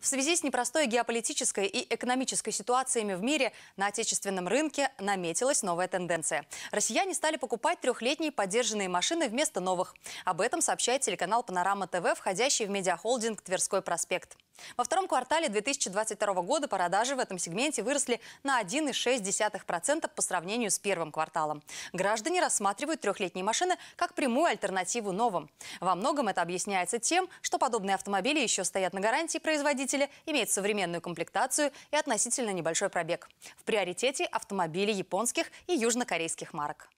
В связи с непростой геополитической и экономической ситуациями в мире на отечественном рынке наметилась новая тенденция. Россияне стали покупать трехлетние поддержанные машины вместо новых. Об этом сообщает телеканал «Панорама ТВ», входящий в медиахолдинг «Тверской проспект». Во втором квартале 2022 года продажи в этом сегменте выросли на 1,6% по сравнению с первым кварталом. Граждане рассматривают трехлетние машины как прямую альтернативу новым. Во многом это объясняется тем, что подобные автомобили еще стоят на гарантии производителя, имеют современную комплектацию и относительно небольшой пробег. В приоритете автомобили японских и южнокорейских марок.